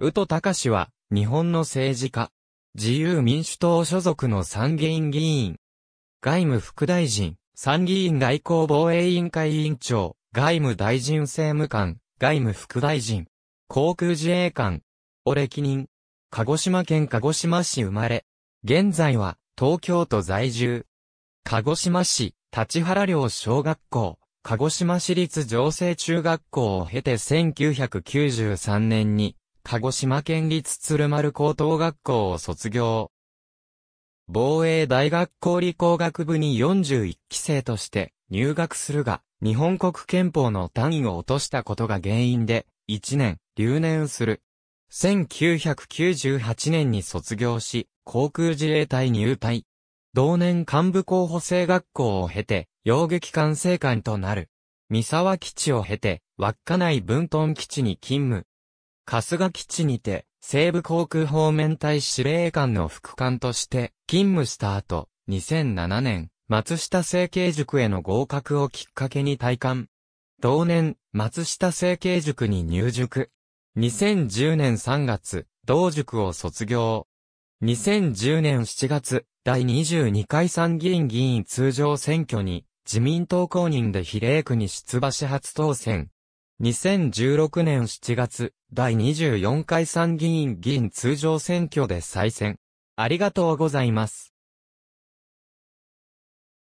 宇都隆は、日本の政治家。自由民主党所属の参議院議員。外務副大臣、参議院外交防衛委員会委員長、外務大臣政務官、外務副大臣。航空自衛官。お歴任。鹿児島県鹿児島市生まれ。現在は、東京都在住。鹿児島市、立原寮小学校、鹿児島市立城西中学校を経て1993年に、鹿児島県立鶴丸高等学校を卒業。防衛大学校理工学部に41期生として入学するが、日本国憲法の単位を落としたことが原因で、1年、留年する。1998年に卒業し、航空自衛隊入隊。同年幹部候補生学校を経て、洋劇管制官となる。三沢基地を経て、稚内分屯基地に勤務。春日基地にて、西部航空方面隊司令官の副官として勤務した後、2007年、松下政経塾への合格をきっかけに退官。同年、松下政経塾に入塾。2010年3月、同塾を卒業。2010年7月、第22回参議院議員通常選挙に、自民党公認で比例区に出馬し初当選。2016年7月、第24回参議院議員通常選挙で再選。ありがとうございます。